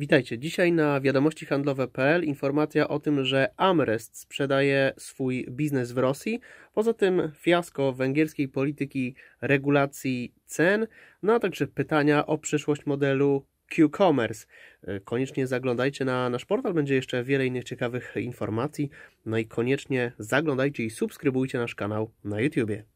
Witajcie. Dzisiaj na wiadomości handlowe.pl informacja o tym, że Amrest sprzedaje swój biznes w Rosji. Poza tym fiasko węgierskiej polityki regulacji cen, no a także pytania o przyszłość modelu Q-Commerce. E, koniecznie zaglądajcie na nasz portal, będzie jeszcze wiele innych ciekawych informacji. No i koniecznie zaglądajcie i subskrybujcie nasz kanał na YouTube.